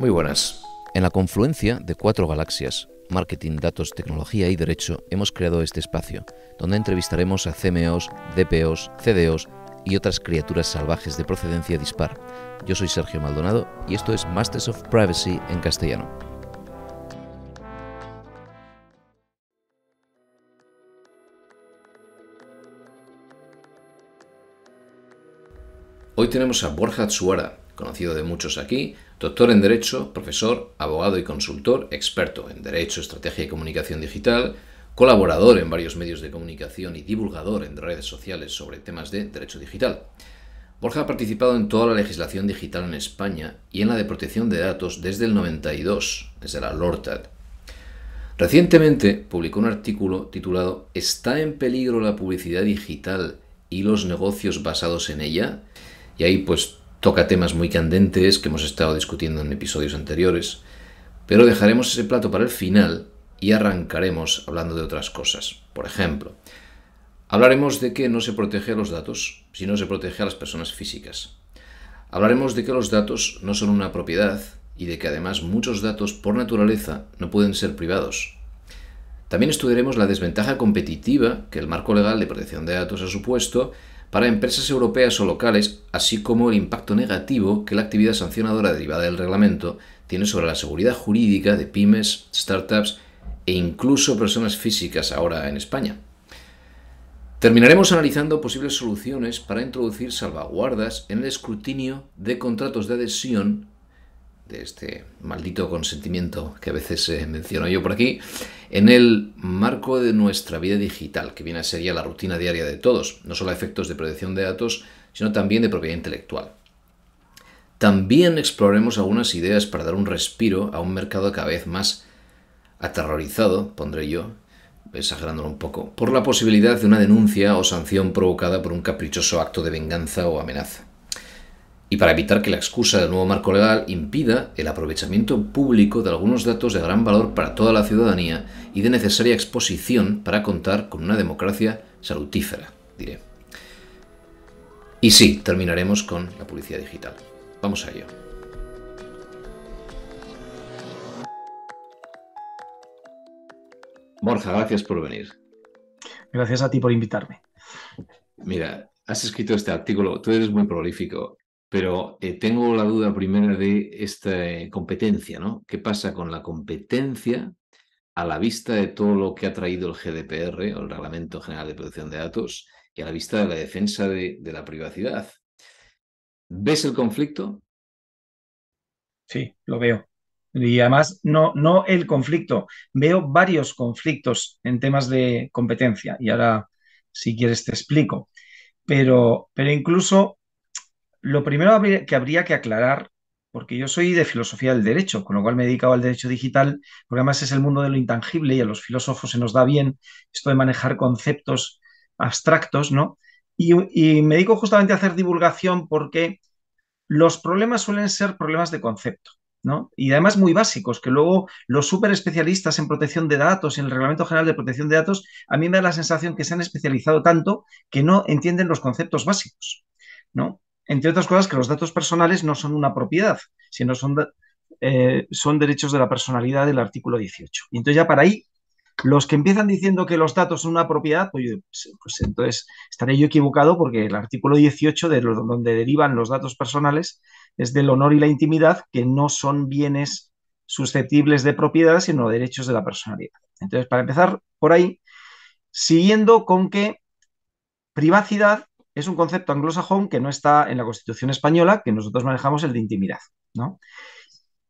Muy buenas. En la confluencia de cuatro galaxias, marketing, datos, tecnología y derecho, hemos creado este espacio, donde entrevistaremos a CMOs, DPOs, CDOs y otras criaturas salvajes de procedencia dispar. Yo soy Sergio Maldonado y esto es Masters of Privacy en castellano. Hoy tenemos a Borja Tsuara, conocido de muchos aquí, doctor en Derecho, profesor, abogado y consultor, experto en Derecho, Estrategia y Comunicación Digital, colaborador en varios medios de comunicación y divulgador en redes sociales sobre temas de Derecho Digital. Borja ha participado en toda la legislación digital en España y en la de protección de datos desde el 92, desde la LORTAD. Recientemente publicó un artículo titulado ¿Está en peligro la publicidad digital y los negocios basados en ella? Y ahí pues Toca temas muy candentes que hemos estado discutiendo en episodios anteriores, pero dejaremos ese plato para el final y arrancaremos hablando de otras cosas. Por ejemplo, hablaremos de que no se protege a los datos, si no se protege a las personas físicas. Hablaremos de que los datos no son una propiedad y de que además muchos datos por naturaleza no pueden ser privados. También estudiaremos la desventaja competitiva que el marco legal de protección de datos ha supuesto para empresas europeas o locales, así como el impacto negativo que la actividad sancionadora derivada del reglamento tiene sobre la seguridad jurídica de pymes, startups e incluso personas físicas ahora en España. Terminaremos analizando posibles soluciones para introducir salvaguardas en el escrutinio de contratos de adhesión de este maldito consentimiento que a veces menciono yo por aquí, en el marco de nuestra vida digital, que viene a ser ya la rutina diaria de todos, no solo a efectos de protección de datos, sino también de propiedad intelectual. También exploraremos algunas ideas para dar un respiro a un mercado cada vez más aterrorizado, pondré yo, exagerándolo un poco, por la posibilidad de una denuncia o sanción provocada por un caprichoso acto de venganza o amenaza y para evitar que la excusa del nuevo marco legal impida el aprovechamiento público de algunos datos de gran valor para toda la ciudadanía y de necesaria exposición para contar con una democracia salutífera, diré. Y sí, terminaremos con la publicidad digital. Vamos a ello. Borja, gracias por venir. Gracias a ti por invitarme. Mira, has escrito este artículo, tú eres muy prolífico pero eh, tengo la duda primera de esta eh, competencia, ¿no? ¿Qué pasa con la competencia a la vista de todo lo que ha traído el GDPR o el Reglamento General de Protección de Datos y a la vista de la defensa de, de la privacidad? ¿Ves el conflicto? Sí, lo veo. Y además, no, no el conflicto. Veo varios conflictos en temas de competencia. Y ahora, si quieres, te explico. Pero, pero incluso lo primero que habría que aclarar, porque yo soy de filosofía del derecho, con lo cual me he dedicado al derecho digital, porque además es el mundo de lo intangible y a los filósofos se nos da bien esto de manejar conceptos abstractos, ¿no? Y, me dedico justamente a hacer divulgación porque los problemas suelen ser problemas de concepto. ¿no? Y además muy básicos, que luego los super especialistas en protección de datos y en el Reglamento General de Protección de Datos, a mí me da la sensación que se han especializado tanto que no entienden los conceptos básicos, ¿no? entre otras cosas, que los datos personales no son una propiedad, sino son, eh, derechos de la personalidad del artículo 18. Y entonces ya para ahí, los que empiezan diciendo que los datos son una propiedad, pues, pues, pues entonces estaré yo equivocado porque el artículo 18, de donde derivan los datos personales, es del honor y la intimidad, que no son bienes susceptibles de propiedad, sino derechos de la personalidad. Entonces, para empezar por ahí, siguiendo con que privacidad es un concepto anglosajón que no está en la Constitución española, que nosotros manejamos el de intimidad, ¿no?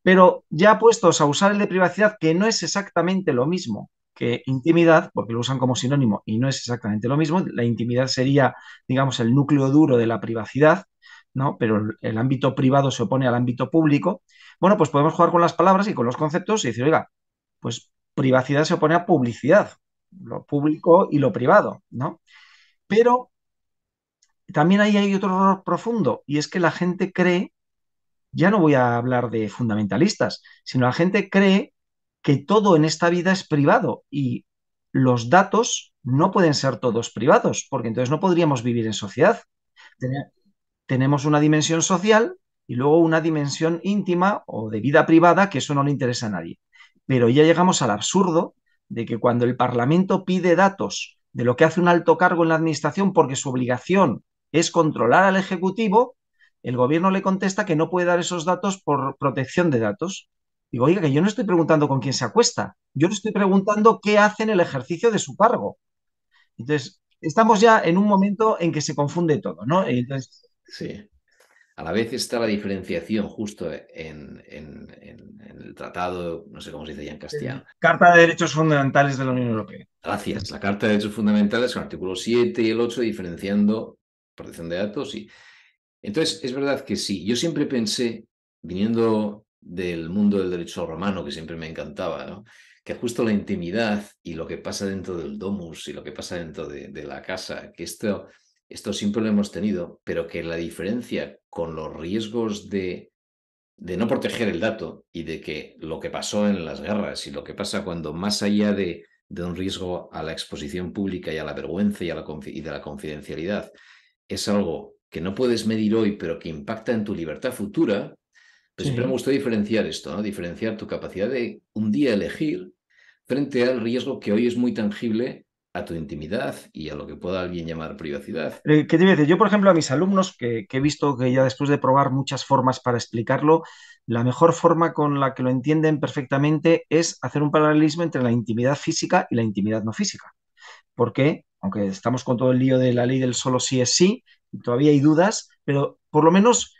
Pero ya puestos a usar el de privacidad, que no es exactamente lo mismo que intimidad, porque lo usan como sinónimo y no es exactamente lo mismo, la intimidad sería, digamos, el núcleo duro de la privacidad, ¿no? Pero el ámbito privado se opone al ámbito público. Bueno, pues podemos jugar con las palabras y con los conceptos y decir, oiga, pues privacidad se opone a publicidad, lo público y lo privado, ¿no? Pero también ahí hay otro error profundo y es que la gente cree, ya no voy a hablar de fundamentalistas, sino la gente cree que todo en esta vida es privado y los datos no pueden ser todos privados, porque entonces no podríamos vivir en sociedad. Tenemos una dimensión social y luego una dimensión íntima o de vida privada, que eso no le interesa a nadie. Pero ya llegamos al absurdo de que cuando el Parlamento pide datos de lo que hace un alto cargo en la Administración porque su obligación es controlar al Ejecutivo, el gobierno le contesta que no puede dar esos datos por protección de datos. Digo, oiga, que yo no estoy preguntando con quién se acuesta, yo le estoy preguntando qué hace en el ejercicio de su cargo. Entonces, estamos ya en un momento en que se confunde todo, ¿no? Sí. A la vez está la diferenciación justo en, el tratado, no sé cómo se dice ya en castellano. Carta de Derechos Fundamentales de la Unión Europea. Gracias. La Carta de Derechos Fundamentales el artículo 7 y el 8 diferenciando protección de datos. Y... Entonces, es verdad que sí, yo siempre pensé, viniendo del mundo del derecho romano, que siempre me encantaba, que justo la intimidad y lo que pasa dentro del domus y lo que pasa dentro de, la casa, que esto, esto siempre lo hemos tenido, pero que la diferencia con los riesgos de, de no proteger el dato y de que lo que pasó en las guerras y lo que pasa cuando más allá de, un riesgo a la exposición pública y a la vergüenza y, a y de la confidencialidad, es algo que no puedes medir hoy, pero que impacta en tu libertad futura, pues siempre me gusta diferenciar esto, ¿no? Diferenciar tu capacidad de un día elegir frente al riesgo que hoy es muy tangible a tu intimidad y a lo que pueda alguien llamar privacidad. Eh, ¿Qué te voy a decir? Yo, por ejemplo, a mis alumnos, que, he visto que ya después de probar muchas formas para explicarlo, la mejor forma con la que lo entienden perfectamente es hacer un paralelismo entre la intimidad física y la intimidad no física. ¿Por qué? aunque estamos con todo el lío de la ley del solo sí es sí, todavía hay dudas, pero por lo menos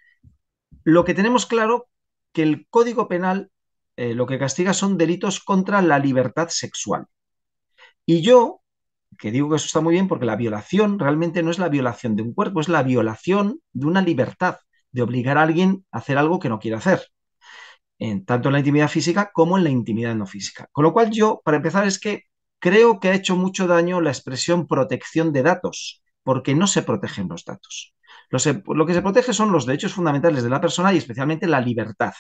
lo que tenemos claro que el Código Penal eh, lo que castiga son delitos contra la libertad sexual. Y yo, que digo que eso está muy bien porque la violación realmente no es la violación de un cuerpo, es la violación de una libertad, de obligar a alguien a hacer algo que no quiere hacer, en, tanto en la intimidad física como en la intimidad no física. Con lo cual yo, para empezar, es que creo que ha hecho mucho daño la expresión protección de datos, porque no se protegen los datos. lo que se protege son los derechos fundamentales de la persona y especialmente la libertad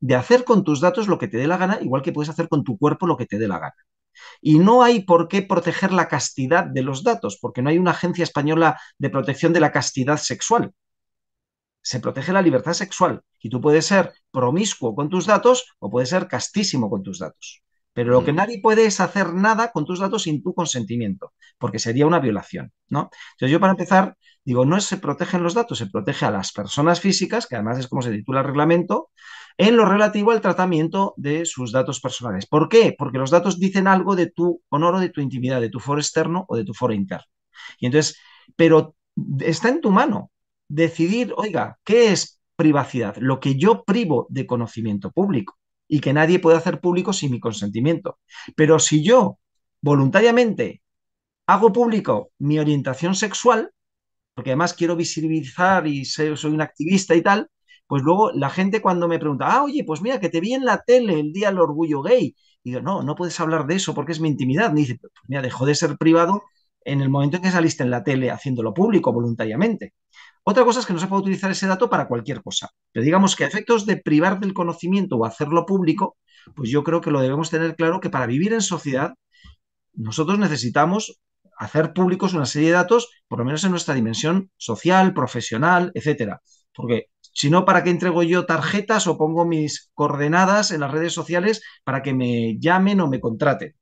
de hacer con tus datos lo que te dé la gana, igual que puedes hacer con tu cuerpo lo que te dé la gana. Y no hay por qué proteger la castidad de los datos, porque no hay una agencia española de protección de la castidad sexual. Se protege la libertad sexual y tú puedes ser promiscuo con tus datos o puedes ser castísimo con tus datos. Pero lo que nadie puede es hacer nada con tus datos sin tu consentimiento, porque sería una violación, ¿no? Entonces yo para empezar digo, no se protegen los datos, se protege a las personas físicas, que además es como se titula el reglamento, en lo relativo al tratamiento de sus datos personales. ¿Por qué? Porque los datos dicen algo de tu honor o de tu intimidad, de tu foro externo o de tu foro interno. Y entonces, pero está en tu mano decidir, oiga, ¿qué es privacidad? Lo que yo privo de conocimiento público y que nadie puede hacer público sin mi consentimiento. Pero si yo voluntariamente hago público mi orientación sexual, porque además quiero visibilizar y soy, un activista y tal, pues luego la gente cuando me pregunta, ah, oye, pues mira, que te vi en la tele el día del orgullo gay, y digo, no, no puedes hablar de eso porque es mi intimidad. Me dice, pues mira, dejó de ser privado en el momento en que saliste en la tele haciéndolo público voluntariamente. Otra cosa es que no se puede utilizar ese dato para cualquier cosa, pero digamos que a efectos de privar del conocimiento o hacerlo público, pues yo creo que lo debemos tener claro que para vivir en sociedad nosotros necesitamos hacer públicos una serie de datos, por lo menos en nuestra dimensión social, profesional, etcétera. Porque si no, ¿para qué entrego yo tarjetas o pongo mis coordenadas en las redes sociales para que me llamen o me contraten?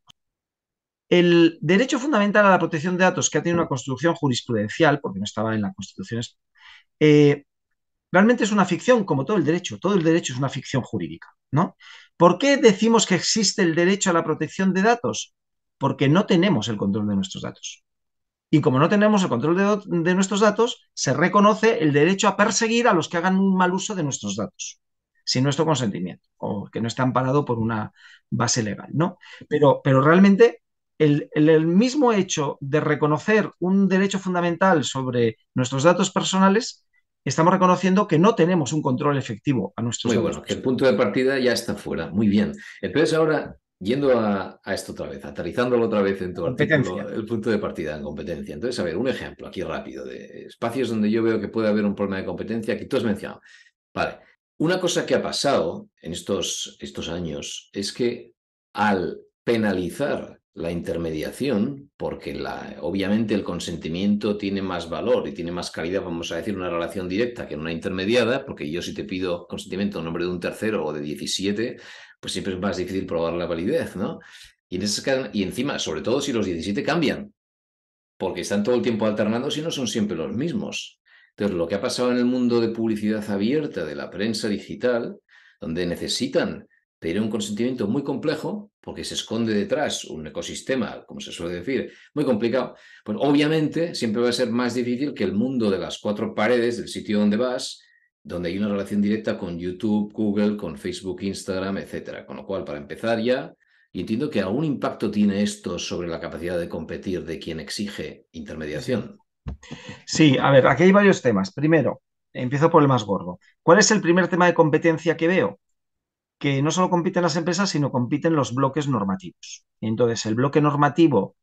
El derecho fundamental a la protección de datos, que ha tenido una construcción jurisprudencial, porque no estaba en la Constitución eh, realmente es una ficción, como todo el derecho. Todo el derecho es una ficción jurídica, ¿no? ¿Por qué decimos que existe el derecho a la protección de datos? Porque no tenemos el control de nuestros datos. Y como no tenemos el control de, nuestros datos, se reconoce el derecho a perseguir a los que hagan un mal uso de nuestros datos sin nuestro consentimiento o que no está amparado por una base legal, ¿no? Pero, pero realmente el, mismo hecho de reconocer un derecho fundamental sobre nuestros datos personales estamos reconociendo que no tenemos un control efectivo a nuestros Muy bueno, que el punto de partida ya está fuera. Muy bien. Entonces ahora, yendo a, esto otra vez, aterrizándolo otra vez en tu artículo, el punto de partida en competencia. Entonces, a ver, un ejemplo aquí rápido de espacios donde yo veo que puede haber un problema de competencia que tú has mencionado. Vale. Una cosa que ha pasado en estos, estos años es que al penalizar la intermediación, porque la, obviamente el consentimiento tiene más valor y tiene más calidad, vamos a decir, una relación directa que una intermediada, porque yo si te pido consentimiento en nombre de un tercero o de 17, pues siempre es más difícil probar la validez, ¿no? Y, en esas, y encima, sobre todo si los 17 cambian, porque están todo el tiempo alternando si no son siempre los mismos. Entonces, lo que ha pasado en el mundo de publicidad abierta, de la prensa digital, donde necesitan pedir un consentimiento muy complejo, porque se esconde detrás un ecosistema, como se suele decir, muy complicado, pues obviamente siempre va a ser más difícil que el mundo de las cuatro paredes del sitio donde vas, donde hay una relación directa con YouTube, Google, con Facebook, Instagram, etcétera. Con lo cual, para empezar ya, y entiendo que algún impacto tiene esto sobre la capacidad de competir de quien exige intermediación. Sí, a ver, aquí hay varios temas. Primero, empiezo por el más gordo. ¿Cuál es el primer tema de competencia que veo? que no solo compiten las empresas, sino compiten los bloques normativos. Entonces, el bloque normativo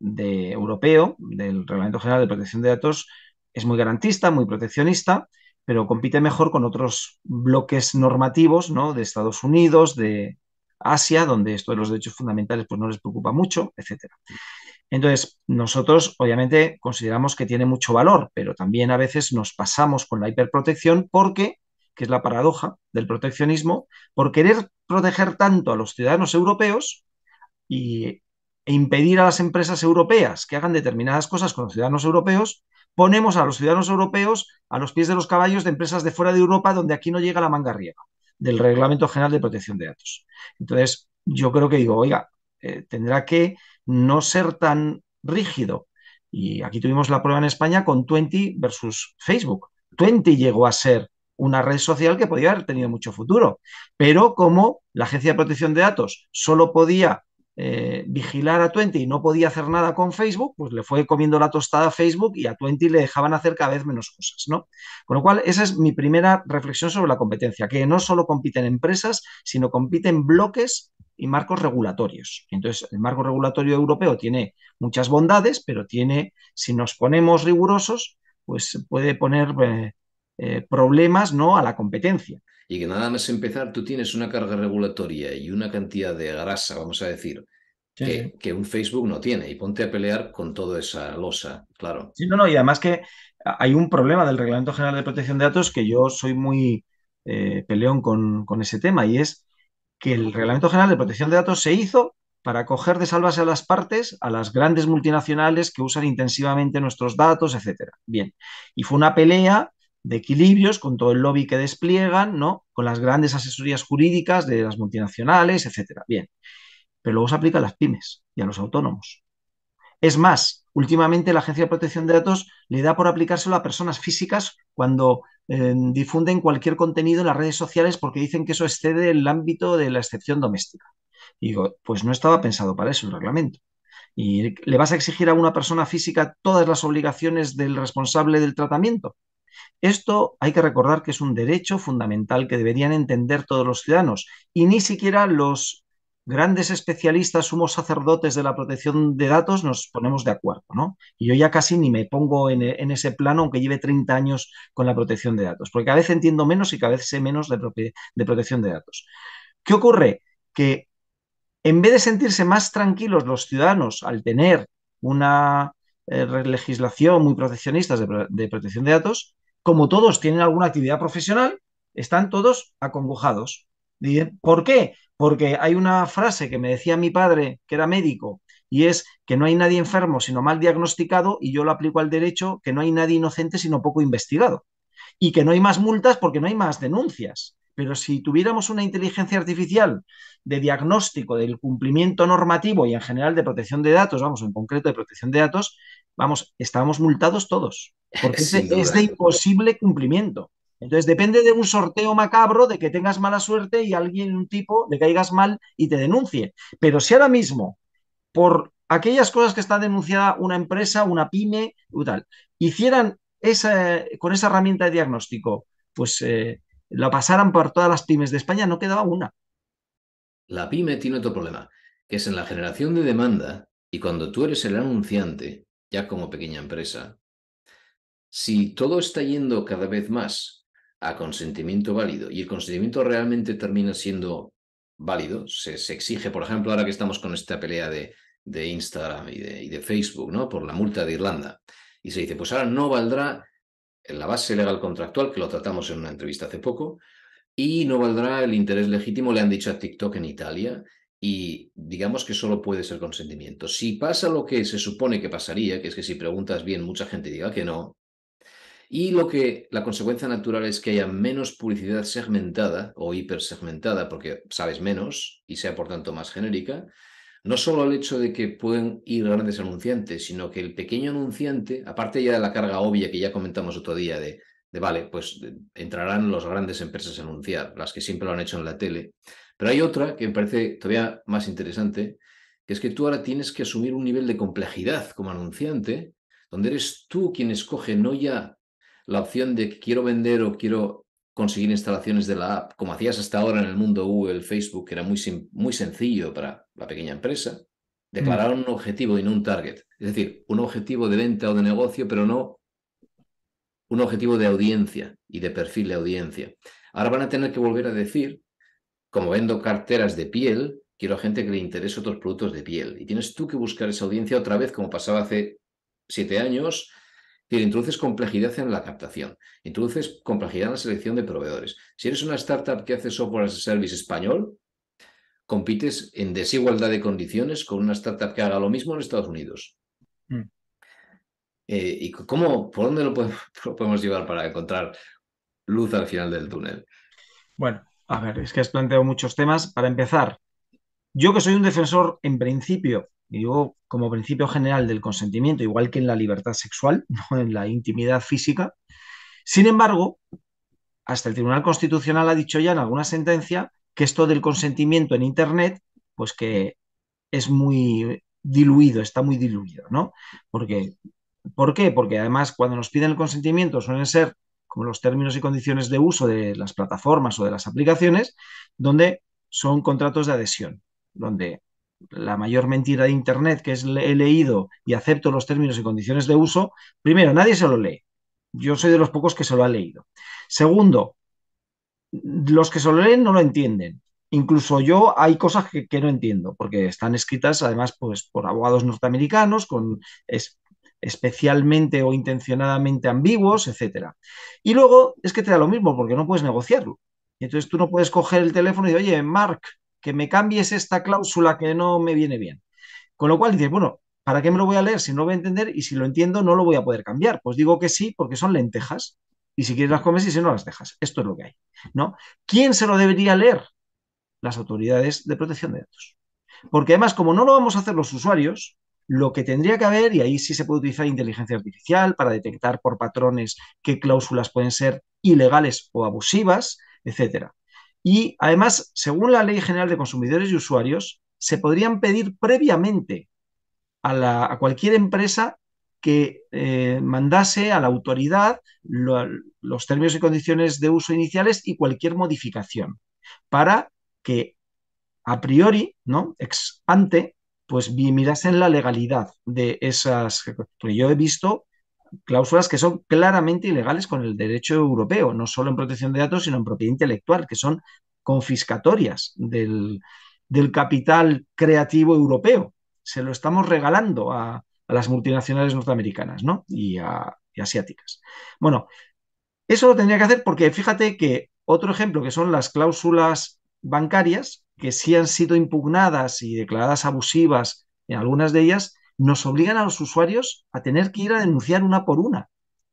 europeo, del Reglamento General de Protección de Datos, es muy garantista, muy proteccionista, pero compite mejor con otros bloques normativos de Estados Unidos, de Asia, donde esto de los derechos fundamentales pues, no les preocupa mucho, etc. Entonces, nosotros obviamente consideramos que tiene mucho valor, pero también a veces nos pasamos con la hiperprotección porque que es la paradoja del proteccionismo, por querer proteger tanto a los ciudadanos europeos y, e impedir a las empresas europeas que hagan determinadas cosas con los ciudadanos europeos, ponemos a los ciudadanos europeos a los pies de los caballos de empresas de fuera de Europa donde aquí no llega la manga riega del Reglamento General de Protección de Datos. Entonces, yo creo que digo, oiga, eh, tendrá que no ser tan rígido. Y aquí tuvimos la prueba en España con 20 versus Facebook. 20 llegó a ser una red social que podía haber tenido mucho futuro. Pero como la Agencia de Protección de Datos solo podía eh, vigilar a Twenty y no podía hacer nada con Facebook, pues le fue comiendo la tostada a Facebook y a Twenty le dejaban hacer cada vez menos cosas, ¿no? Con lo cual, esa es mi primera reflexión sobre la competencia, que no solo compiten empresas, sino compiten bloques y marcos regulatorios. Entonces, el marco regulatorio europeo tiene muchas bondades, pero tiene, si nos ponemos rigurosos, pues puede poner eh, eh, problemas ¿no? a la competencia. Y que nada más empezar, tú tienes una carga regulatoria y una cantidad de grasa, vamos a decir, que, un Facebook no tiene. Y ponte a pelear con toda esa losa, claro. Sí, no, no, y además que hay un problema del Reglamento General de Protección de Datos que yo soy muy eh, peleón con, ese tema, y es que el Reglamento General de Protección de Datos se hizo para coger de salvas a las partes a las grandes multinacionales que usan intensivamente nuestros datos, etc. Bien, y fue una pelea de equilibrios, con todo el lobby que despliegan, ¿no? Con las grandes asesorías jurídicas de las multinacionales, etcétera. Bien. Pero luego se aplica a las pymes y a los autónomos. Es más, últimamente la Agencia de Protección de Datos le da por aplicárselo a personas físicas cuando eh, difunden cualquier contenido en las redes sociales porque dicen que eso excede el ámbito de la excepción doméstica. Y digo, pues no estaba pensado para eso el reglamento. ¿Y le vas a exigir a una persona física todas las obligaciones del responsable del tratamiento? Esto hay que recordar que es un derecho fundamental que deberían entender todos los ciudadanos y ni siquiera los grandes especialistas, sumos sacerdotes de la protección de datos, nos ponemos de acuerdo, ¿no? Y yo ya casi ni me pongo en, e, ese plano, aunque lleve 30 años con la protección de datos, porque cada vez entiendo menos y cada vez sé menos de protección de datos. ¿Qué ocurre? Que en vez de sentirse más tranquilos los ciudadanos al tener una eh, legislación muy proteccionistas de, de protección de datos, como todos tienen alguna actividad profesional, están todos acongojados. ¿Por qué? Porque hay una frase que me decía mi padre, que era médico, y es que no hay nadie enfermo sino mal diagnosticado, y yo lo aplico al derecho, que no hay nadie inocente sino poco investigado, y que no hay más multas porque no hay más denuncias. Pero si tuviéramos una inteligencia artificial de diagnóstico del cumplimiento normativo y en general de protección de datos, vamos, en concreto de protección de datos, vamos, estábamos multados todos, porque es, de imposible cumplimiento. Entonces depende de un sorteo macabro, de que tengas mala suerte y alguien, un tipo, le caigas mal y te denuncie. Pero si ahora mismo, por aquellas cosas que está denunciada una empresa, una pyme, tal, hicieran esa, con esa herramienta de diagnóstico, pues... Eh, lo pasaran por todas las pymes de España, no quedaba una. La pyme tiene otro problema, que es en la generación de demanda y cuando tú eres el anunciante, ya como pequeña empresa, si todo está yendo cada vez más a consentimiento válido y el consentimiento realmente termina siendo válido, se, exige, por ejemplo, ahora que estamos con esta pelea de, Instagram y de, y de, Facebook, ¿no? Por la multa de Irlanda. Y se dice, pues ahora no valdrá en la base legal contractual, que lo tratamos en una entrevista hace poco, y no valdrá el interés legítimo, le han dicho a TikTok en Italia, y digamos que solo puede ser consentimiento. Si pasa lo que se supone que pasaría, que es que si preguntas bien mucha gente diga que no, y lo que la consecuencia natural es que haya menos publicidad segmentada o hipersegmentada porque sabes menos y sea por tanto más genérica, no solo el hecho de que pueden ir grandes anunciantes, sino que el pequeño anunciante, aparte ya de la carga obvia que ya comentamos otro día de, de vale, pues entrarán las grandes empresas a anunciar, las que siempre lo han hecho en la tele. Pero hay otra que me parece todavía más interesante, que es que tú ahora tienes que asumir un nivel de complejidad como anunciante, donde eres tú quien escoge no ya la opción de quiero vender o quiero conseguir instalaciones de la app, como hacías hasta ahora en el mundo Google, Facebook, que era muy, muy sencillo para la pequeña empresa, declarar un objetivo y no un target. Es decir, un objetivo de venta o de negocio, pero no un objetivo de audiencia y de perfil de audiencia. Ahora van a tener que volver a decir, como vendo carteras de piel, quiero a gente que le interese otros productos de piel. Y tienes tú que buscar esa audiencia otra vez, como pasaba hace siete años, decir, introduces complejidad en la captación, introduces complejidad en la selección de proveedores. Si eres una startup que hace software as a service español, compites en desigualdad de condiciones con una startup que haga lo mismo en Estados Unidos. Mm. Eh, ¿Y cómo, por dónde lo podemos llevar para encontrar luz al final del túnel? Bueno, a ver, es que has planteado muchos temas. Para empezar, yo que soy un defensor, en principio, y digo como principio general del consentimiento, igual que en la libertad sexual, en la intimidad física. Sin embargo, hasta el Tribunal Constitucional ha dicho ya en alguna sentencia que esto del consentimiento en Internet, pues que es muy diluido, está muy diluido, ¿no? Porque, ¿Por qué? Porque además cuando nos piden el consentimiento suelen ser como los términos y condiciones de uso de las plataformas o de las aplicaciones, donde son contratos de adhesión, donde la mayor mentira de Internet, que es he leído y acepto los términos y condiciones de uso, primero, nadie se lo lee. Yo soy de los pocos que se lo ha leído. Segundo, los que se lo leen no lo entienden. Incluso yo hay cosas que, no entiendo, porque están escritas además pues, por abogados norteamericanos, con es, especialmente o intencionadamente ambiguos, etc. Y luego es que te da lo mismo, porque no puedes negociarlo. Entonces tú no puedes coger el teléfono y decir, oye, Mark, que me cambies esta cláusula que no me viene bien. Con lo cual dices, bueno, ¿para qué me lo voy a leer si no lo voy a entender y si lo entiendo no lo voy a poder cambiar? Pues digo que sí porque son lentejas y si quieres las comes y si no las dejas. Esto es lo que hay, ¿no? ¿Quién se lo debería leer? Las autoridades de protección de datos. Porque además, como no lo vamos a hacer los usuarios, lo que tendría que haber, y ahí sí se puede utilizar inteligencia artificial para detectar por patrones qué cláusulas pueden ser ilegales o abusivas, etcétera. Y además, según la Ley General de Consumidores y Usuarios, se podrían pedir previamente a, cualquier empresa que eh, mandase a la autoridad los términos y condiciones de uso iniciales y cualquier modificación para que a priori, ¿no? Ex ante, pues mirasen la legalidad de esas. Porque yo he visto cláusulas que son claramente ilegales con el derecho europeo, no solo en protección de datos, sino en propiedad intelectual, que son confiscatorias del, capital creativo europeo. Se lo estamos regalando a, las multinacionales norteamericanas y, a, y asiáticas. Bueno, eso lo tendría que hacer porque fíjate que otro ejemplo que son las cláusulas bancarias, que sí han sido impugnadas y declaradas abusivas en algunas de ellas, nos obligan a los usuarios a tener que ir a denunciar una por una,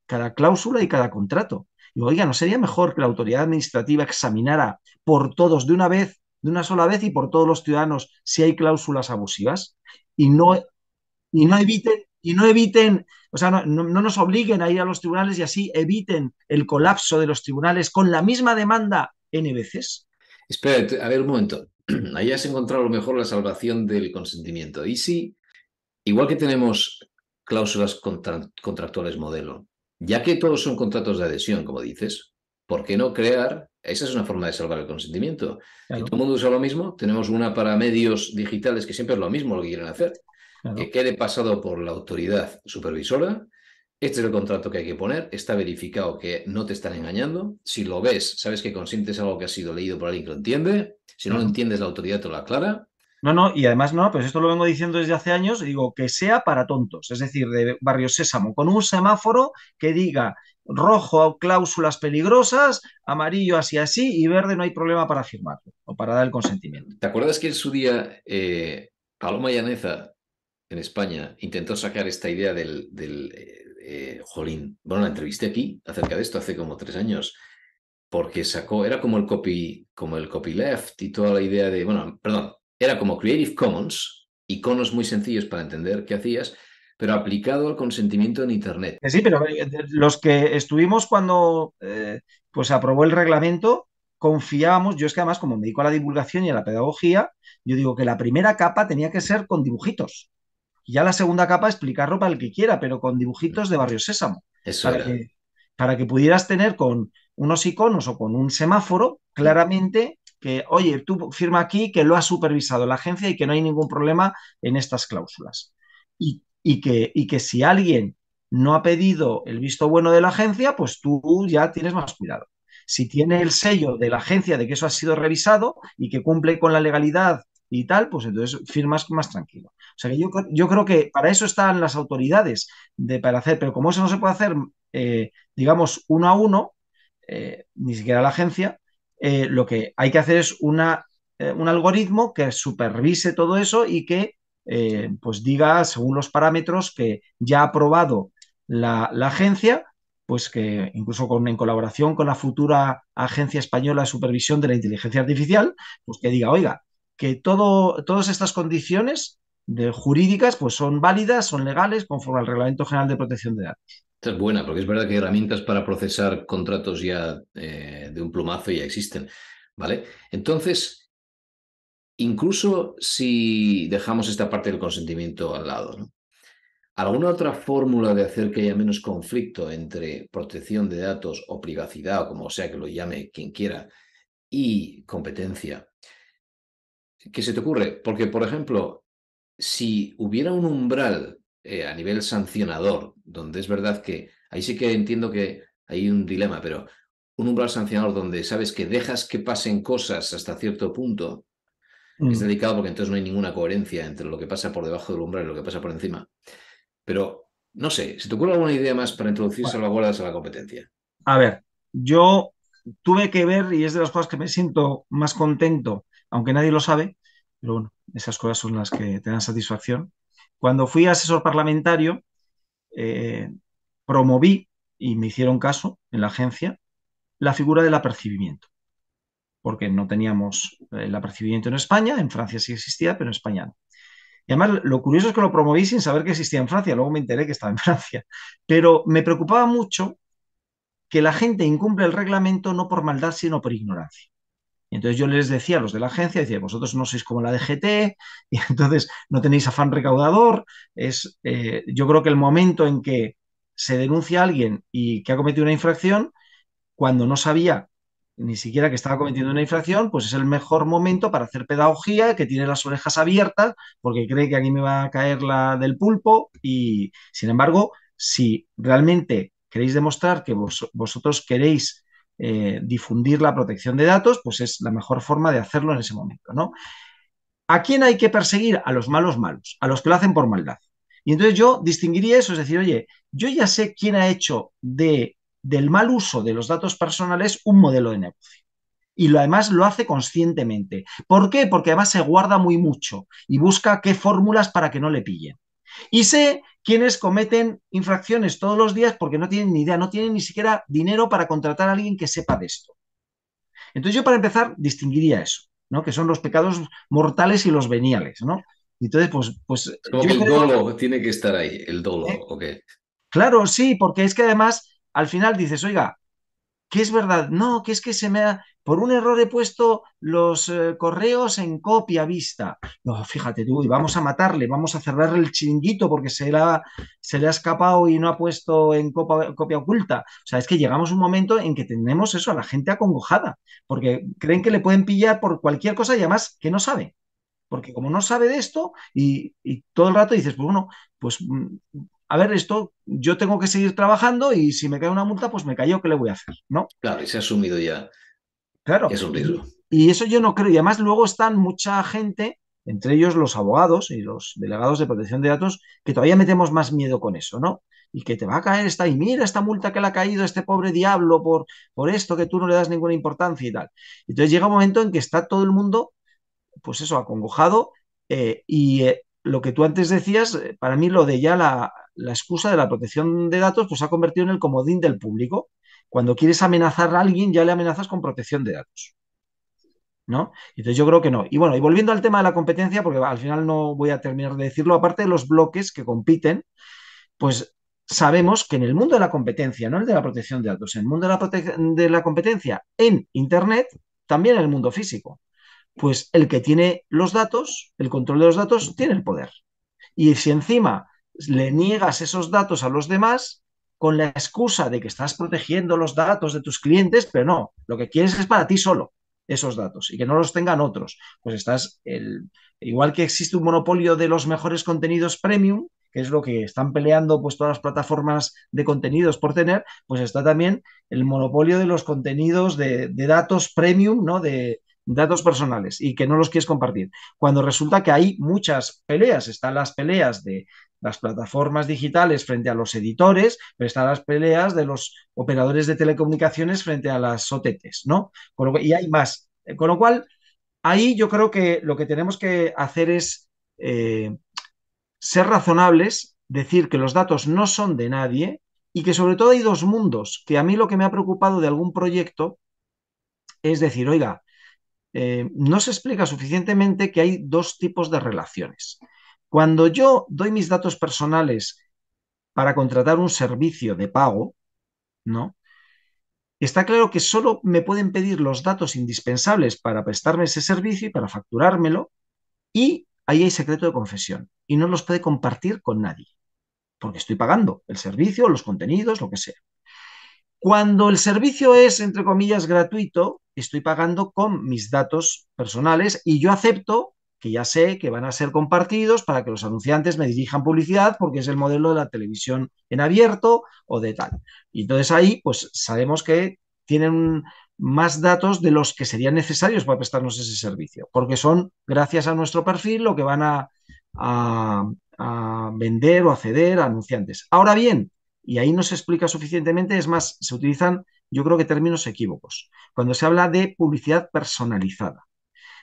cada cláusula y cada contrato. Y oiga, ¿no sería mejor que la autoridad administrativa examinara por todos de una vez, de una sola vez y por todos los ciudadanos si hay cláusulas abusivas? Y no, y no eviten, y no eviten, o sea, no, nos obliguen a ir a los tribunales y así eviten el colapso de los tribunales con la misma demanda N veces. Espera, a ver un momento. Ahí has encontrado a lo mejor la salvación del consentimiento. ¿Y si igual que tenemos cláusulas contractuales modelo, ya que todos son contratos de adhesión, como dices, ¿por qué no crear? Esa es una forma de salvar el consentimiento. todo el mundo usa lo mismo, tenemos una para medios digitales que siempre es lo mismo lo que quieren hacer, que quede pasado por la autoridad supervisora. Este es el contrato que hay que poner, está verificado que no te están engañando. Si lo ves, sabes que consientes algo que ha sido leído por alguien que lo entiende. Si no lo entiendes, la autoridad te lo aclara. No, no, y además no, pues esto lo vengo diciendo desde hace años, digo que sea para tontos, es decir, de barrio Sésamo, con un semáforo que diga rojo cláusulas peligrosas, amarillo así así y verde no hay problema para firmarlo o para dar el consentimiento. ¿Te acuerdas que en su día eh, Paloma Llaneza en España intentó sacar esta idea del, eh, eh, jolín? Bueno, la entrevisté aquí acerca de esto hace como tres años porque sacó, era como el copy, como el copyleft y toda la idea de, bueno, perdón, era como Creative Commons, iconos muy sencillos para entender qué hacías, pero aplicado al consentimiento en Internet. Sí, pero eh, los que estuvimos cuando eh, pues aprobó el reglamento, confiábamos, yo es que además como me dedico a la divulgación y a la pedagogía, yo digo que la primera capa tenía que ser con dibujitos. Y ya la segunda capa explicarlo para el que quiera, pero con dibujitos de Barrio Sésamo. para, Que, para que pudieras tener con unos iconos o con un semáforo claramente que, oye, tú firma aquí que lo ha supervisado la agencia y que no hay ningún problema en estas cláusulas. Y, que, si alguien no ha pedido el visto bueno de la agencia, pues tú ya tienes más cuidado. Si tiene el sello de la agencia de que eso ha sido revisado y que cumple con la legalidad y tal, pues entonces firmas más tranquilo. O sea que yo, creo que para eso están las autoridades, de, para hacer, pero como eso no se puede hacer, eh, digamos, uno a uno, eh, ni siquiera la agencia, eh, lo que hay que hacer es eh, un algoritmo que supervise todo eso y que eh, pues diga, según los parámetros que ya ha aprobado la, agencia, pues que incluso con, en colaboración con la futura Agencia Española de Supervisión de la Inteligencia Artificial, pues que diga, oiga, que todo, todas estas condiciones jurídicas pues son válidas, son legales, conforme al Reglamento General de Protección de Datos es buena, porque es verdad que herramientas para procesar contratos ya eh, de un plumazo ya existen. ¿Vale? Entonces, incluso si dejamos esta parte del consentimiento al lado, ¿Alguna otra fórmula de hacer que haya menos conflicto entre protección de datos o privacidad, o como sea que lo llame quien quiera, y competencia? ¿Qué se te ocurre? Porque, por ejemplo, si hubiera un umbral eh, a nivel sancionador, donde es verdad que ahí sí que entiendo que hay un dilema, pero un umbral sancionador donde sabes que dejas que pasen cosas hasta cierto punto es mm. delicado porque entonces no hay ninguna coherencia entre lo que pasa por debajo del umbral y lo que pasa por encima. Pero no sé, si te ocurre alguna idea más para introducirse bueno. salvaguardas a la competencia? A ver, yo tuve que ver, y es de las cosas que me siento más contento, aunque nadie lo sabe, pero bueno, esas cosas son las que te dan satisfacción, cuando fui asesor parlamentario, eh, promoví, y me hicieron caso en la agencia, la figura del apercibimiento, porque no teníamos eh, el apercibimiento en España, en Francia sí existía, pero en España no. Y además, lo curioso es que lo promoví sin saber que existía en Francia, luego me enteré que estaba en Francia, pero me preocupaba mucho que la gente incumple el reglamento no por maldad, sino por ignorancia entonces yo les decía a los de la agencia, decía, vosotros no sois como la DGT, y entonces no tenéis afán recaudador. Es, eh, yo creo que el momento en que se denuncia a alguien y que ha cometido una infracción, cuando no sabía ni siquiera que estaba cometiendo una infracción, pues es el mejor momento para hacer pedagogía, que tiene las orejas abiertas, porque cree que aquí me va a caer la del pulpo. Y sin embargo, si realmente queréis demostrar que vosotros queréis eh, difundir la protección de datos, pues es la mejor forma de hacerlo en ese momento, ¿no? ¿A quién hay que perseguir? A los malos malos, a los que lo hacen por maldad. Y entonces yo distinguiría eso, es decir, oye, yo ya sé quién ha hecho de, del mal uso de los datos personales un modelo de negocio y lo además lo hace conscientemente. ¿Por qué? Porque además se guarda muy mucho y busca qué fórmulas para que no le pillen. Y sé quienes cometen infracciones todos los días porque no tienen ni idea, no tienen ni siquiera dinero para contratar a alguien que sepa de esto. Entonces yo para empezar distinguiría eso, ¿no? Que son los pecados mortales y los veniales, ¿no? Entonces, pues... pues el dolo tiene que estar ahí, el dolo, ¿Eh? Claro, sí, porque es que además al final dices, oiga, ¿qué es verdad, no, que es que se me ha, por un error he puesto los eh, correos en copia vista. No, fíjate tú, y vamos a matarle, vamos a cerrarle el chinguito porque se le, ha, se le ha escapado y no ha puesto en copia oculta. O sea, es que llegamos a un momento en que tenemos eso, a la gente acongojada, porque creen que le pueden pillar por cualquier cosa y además que no sabe. Porque como no sabe de esto y, todo el rato dices, pues bueno, pues mm, a ver, esto yo tengo que seguir trabajando y si me cae una multa, pues me cayó, ¿qué le voy a hacer? ¿No? Claro, y se ha asumido ya. Claro. Y eso yo no creo. Y además luego están mucha gente, entre ellos los abogados y los delegados de protección de datos, que todavía metemos más miedo con eso, ¿no? Y que te va a caer esta, y mira esta multa que le ha caído a este pobre diablo por, por esto, que tú no le das ninguna importancia y tal. Entonces llega un momento en que está todo el mundo, pues eso, acongojado. Eh, y eh, lo que tú antes decías, eh, para mí lo de ya la, la excusa de la protección de datos, pues se ha convertido en el comodín del público. Cuando quieres amenazar a alguien, ya le amenazas con protección de datos. ¿No? Entonces yo creo que no. Y bueno, y volviendo al tema de la competencia, porque al final no voy a terminar de decirlo, aparte de los bloques que compiten, pues sabemos que en el mundo de la competencia, no el de la protección de datos, en el mundo de la, de la competencia en Internet, también en el mundo físico, pues el que tiene los datos, el control de los datos, tiene el poder. Y si encima le niegas esos datos a los demás, con la excusa de que estás protegiendo los datos de tus clientes, pero no, lo que quieres es para ti solo esos datos y que no los tengan otros. Pues estás, el, igual que existe un monopolio de los mejores contenidos premium, que es lo que están peleando pues, todas las plataformas de contenidos por tener, pues está también el monopolio de los contenidos de, de datos premium, ¿no? De, datos personales y que no los quieres compartir. Cuando resulta que hay muchas peleas, están las peleas de las plataformas digitales frente a los editores, pero están las peleas de los operadores de telecomunicaciones frente a las OTTs, ¿no? y hay más. Eh, con lo cual, ahí yo creo que lo que tenemos que hacer es eh, ser razonables, decir que los datos no son de nadie y que sobre todo hay dos mundos, que a mí lo que me ha preocupado de algún proyecto es decir, oiga, eh, no se explica suficientemente que hay dos tipos de relaciones. Cuando yo doy mis datos personales para contratar un servicio de pago, ¿no? Está claro que solo me pueden pedir los datos indispensables para prestarme ese servicio y para facturármelo, y ahí hay secreto de confesión, y no los puede compartir con nadie, porque estoy pagando el servicio, los contenidos, lo que sea. Cuando el servicio es, entre comillas, gratuito, estoy pagando con mis datos personales y yo acepto que ya sé que van a ser compartidos para que los anunciantes me dirijan publicidad porque es el modelo de la televisión en abierto o de tal. Y entonces ahí pues sabemos que tienen más datos de los que serían necesarios para prestarnos ese servicio, porque son gracias a nuestro perfil lo que van a, a vender o acceder a anunciantes. Ahora bien, y ahí no se explica suficientemente, es más, se utilizan yo creo que términos equívocos, cuando se habla de publicidad personalizada.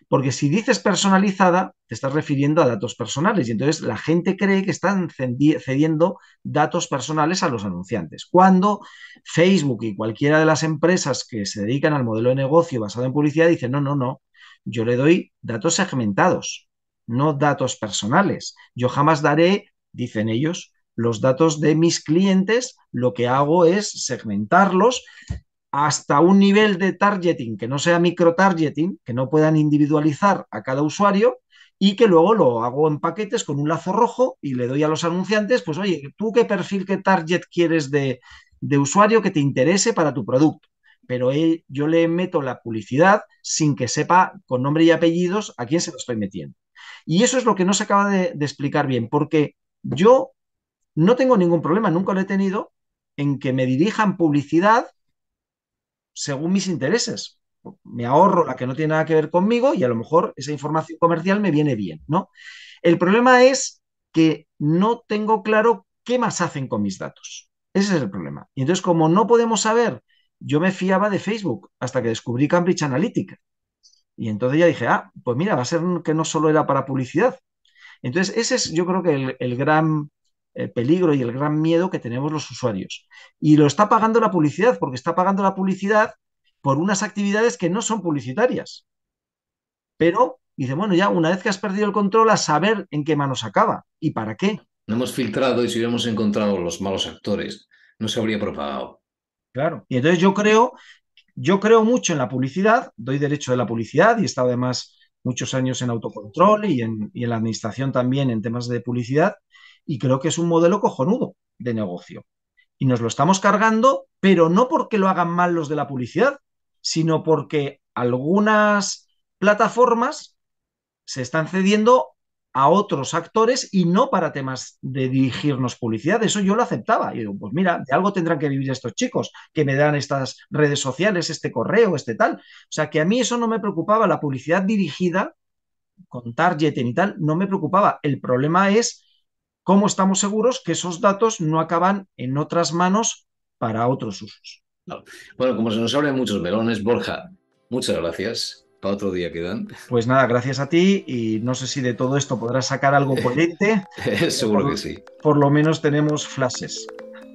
Porque si dices personalizada, te estás refiriendo a datos personales y entonces la gente cree que están cediendo datos personales a los anunciantes. Cuando Facebook y cualquiera de las empresas que se dedican al modelo de negocio basado en publicidad dicen, no, no, no, yo le doy datos segmentados, no datos personales. Yo jamás daré, dicen ellos, los datos de mis clientes, lo que hago es segmentarlos hasta un nivel de targeting que no sea micro-targeting, que no puedan individualizar a cada usuario y que luego lo hago en paquetes con un lazo rojo y le doy a los anunciantes, pues oye, tú qué perfil, qué target quieres de, usuario que te interese para tu producto. Pero yo le meto la publicidad sin que sepa con nombre y apellidos a quién se lo estoy metiendo. Y eso es lo que no se acaba de explicar bien, porque yo no tengo ningún problema, nunca lo he tenido, en que me dirijan publicidad según mis intereses. Me ahorro la que no tiene nada que ver conmigo y a lo mejor esa información comercial me viene bien, ¿no? El problema es que no tengo claro qué más hacen con mis datos. Ese es el problema. Y entonces, como no podemos saber, yo me fiaba de Facebook hasta que descubrí Cambridge Analytica. Y entonces ya dije, ah, pues mira, va a ser que no solo era para publicidad. Entonces, ese es yo creo que el, el gran eh, peligro y el gran miedo que tenemos los usuarios. Y lo está pagando la publicidad, porque está pagando la publicidad por unas actividades que no son publicitarias. Pero dice, bueno, ya una vez que has perdido el control, a saber en qué manos acaba y para qué. No hemos filtrado y si hubiéramos encontrado los malos actores, no se habría propagado. Claro. Y entonces yo creo, yo creo mucho en la publicidad, doy derecho de la publicidad y he estado además muchos años en autocontrol y en la administración también en temas de publicidad. Y creo que es un modelo cojonudo de negocio. Y nos lo estamos cargando, pero no porque lo hagan mal los de la publicidad, sino porque algunas plataformas se están cediendo a otros actores y no para temas de dirigirnos publicidad. Eso yo lo aceptaba. Y digo, pues mira, de algo tendrán que vivir estos chicos que me dan estas redes sociales, este correo, este tal. O sea, que a mí eso no me preocupaba. La publicidad dirigida con targeting y tal, no me preocupaba. El problema es ¿Cómo estamos seguros que esos datos no acaban en otras manos para otros usos? Bueno, como se nos abren muchos melones, Borja, muchas gracias. Para otro día quedan. Pues nada, gracias a ti y no sé si de todo esto podrás sacar algo coherente. Eh, seguro que sí. Por lo menos tenemos flashes.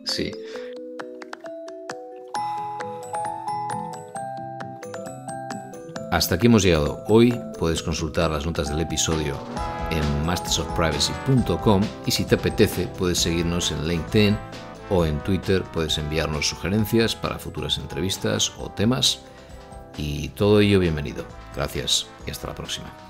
Sí. Hasta aquí hemos llegado. Hoy puedes consultar las notas del episodio en mastersofprivacy.com y si te apetece puedes seguirnos en LinkedIn o en Twitter, puedes enviarnos sugerencias para futuras entrevistas o temas y todo ello bienvenido. Gracias y hasta la próxima.